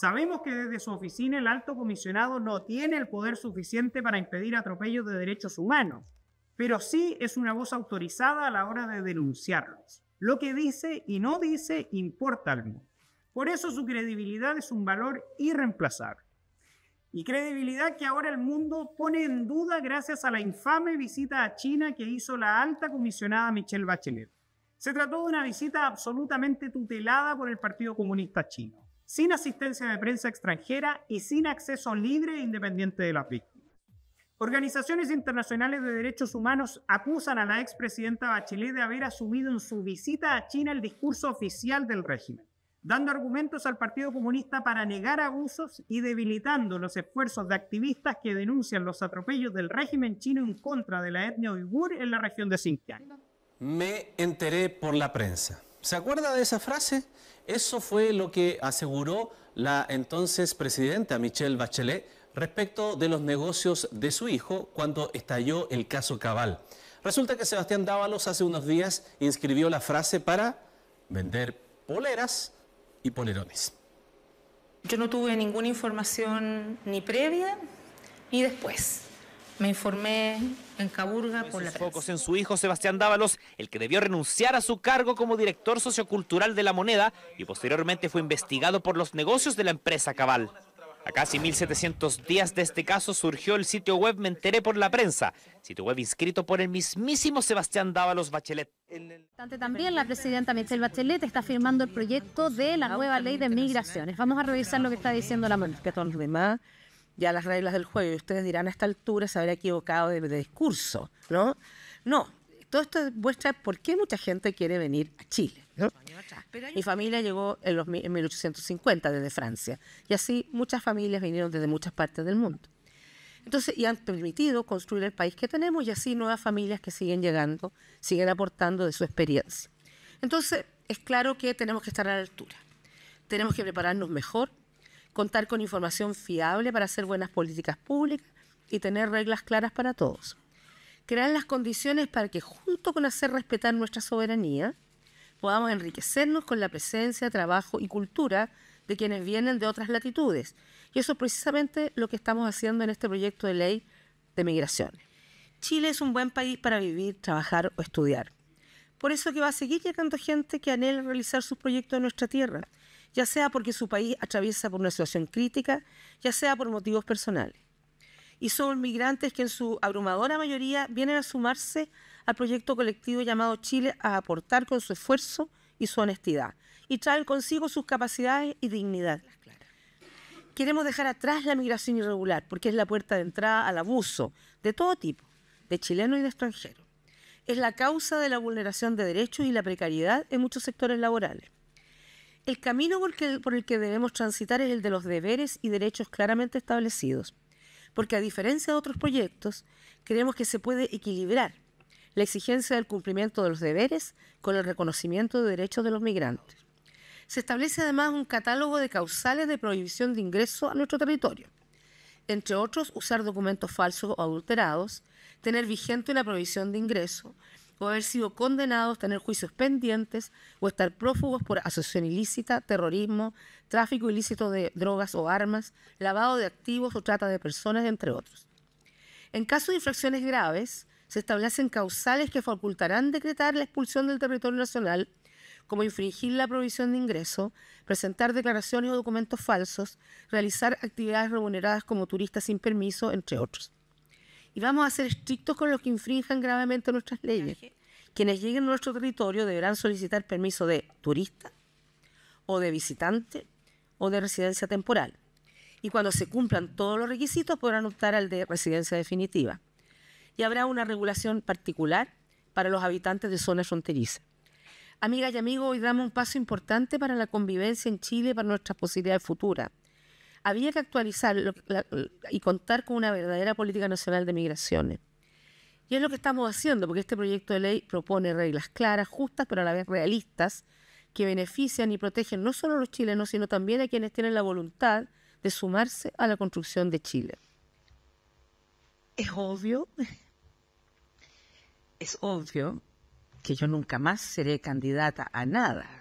Sabemos que desde su oficina el alto comisionado no tiene el poder suficiente para impedir atropellos de derechos humanos, pero sí es una voz autorizada a la hora de denunciarlos. Lo que dice y no dice importa al Por eso su credibilidad es un valor irreemplazable. Y credibilidad que ahora el mundo pone en duda gracias a la infame visita a China que hizo la alta comisionada Michelle Bachelet. Se trató de una visita absolutamente tutelada por el Partido Comunista Chino sin asistencia de prensa extranjera y sin acceso libre e independiente de las víctimas. Organizaciones internacionales de derechos humanos acusan a la expresidenta Bachelet de haber asumido en su visita a China el discurso oficial del régimen, dando argumentos al Partido Comunista para negar abusos y debilitando los esfuerzos de activistas que denuncian los atropellos del régimen chino en contra de la etnia uigur en la región de Xinjiang. Me enteré por la prensa. ¿Se acuerda de esa frase? Eso fue lo que aseguró la entonces presidenta Michelle Bachelet respecto de los negocios de su hijo cuando estalló el caso Cabal. Resulta que Sebastián Dávalos hace unos días inscribió la frase para vender poleras y polerones. Yo no tuve ninguna información ni previa ni después. Me informé en Caburga por la focos en su hijo Sebastián Dávalos, el que debió renunciar a su cargo como director sociocultural de La Moneda y posteriormente fue investigado por los negocios de la empresa Cabal. A casi 1.700 días de este caso surgió el sitio web Me Enteré por la Prensa, sitio web inscrito por el mismísimo Sebastián Dávalos Bachelet. También la presidenta Michelle Bachelet está firmando el proyecto de la nueva ley de migraciones. Vamos a revisar lo que está diciendo la moneda. Que todos los demás ya las reglas del juego y ustedes dirán a esta altura se habrá equivocado de, discurso, ¿no? No, todo esto muestra por qué mucha gente quiere venir a Chile. Mi familia llegó en, 1850 desde Francia y así muchas familias vinieron desde muchas partes del mundo. Entonces, y han permitido construir el país que tenemos y así nuevas familias que siguen llegando, siguen aportando de su experiencia. Entonces, es claro que tenemos que estar a la altura. Tenemos que prepararnos mejor, contar con información fiable para hacer buenas políticas públicas y tener reglas claras para todos. Crear las condiciones para que junto con hacer respetar nuestra soberanía, podamos enriquecernos con la presencia, trabajo y cultura de quienes vienen de otras latitudes. Y eso es precisamente lo que estamos haciendo en este proyecto de ley de migración Chile es un buen país para vivir, trabajar o estudiar. Por eso que va a seguir llegando gente que anhela realizar sus proyectos en nuestra tierra ya sea porque su país atraviesa por una situación crítica, ya sea por motivos personales. Y son migrantes que en su abrumadora mayoría vienen a sumarse al proyecto colectivo llamado Chile a aportar con su esfuerzo y su honestidad, y traen consigo sus capacidades y dignidad. Queremos dejar atrás la migración irregular, porque es la puerta de entrada al abuso de todo tipo, de chilenos y de extranjeros. Es la causa de la vulneración de derechos y la precariedad en muchos sectores laborales el camino por, el que debemos transitar es el de los deberes y derechos claramente establecidos, porque a diferencia de otros proyectos, creemos que se puede equilibrar la exigencia del cumplimiento de los deberes con el reconocimiento de derechos de los migrantes. Se establece además un catálogo de causales de prohibición de ingreso a nuestro territorio. Entre otros, usar documentos falsos o adulterados, tener vigente una prohibición de ingreso, o haber sido condenados, tener juicios pendientes o estar prófugos por asociación ilícita, terrorismo, tráfico ilícito de drogas o armas, lavado de activos o trata de personas, entre otros. En caso de infracciones graves, se establecen causales que facultarán decretar la expulsión del territorio nacional, como infringir la provisión de ingreso, presentar declaraciones o documentos falsos, realizar actividades remuneradas como turistas sin permiso, entre otros y vamos a ser estrictos con los que infrinjan gravemente nuestras leyes. Quienes lleguen a nuestro territorio deberán solicitar permiso de turista o de visitante o de residencia temporal. Y cuando se cumplan todos los requisitos podrán optar al de residencia definitiva. Y habrá una regulación particular para los habitantes de zonas fronterizas. Amigas y amigos, hoy damos un paso importante para la convivencia en Chile, para nuestras posibilidades futuras había que actualizar y contar con una verdadera política nacional de migraciones. Y es lo que estamos haciendo, porque este proyecto de ley propone reglas claras, justas, pero a la vez realistas, que benefician y protegen no solo a los chilenos, sino también a quienes tienen la voluntad de sumarse a la construcción de Chile. Es obvio, es obvio que yo nunca más seré candidata a nada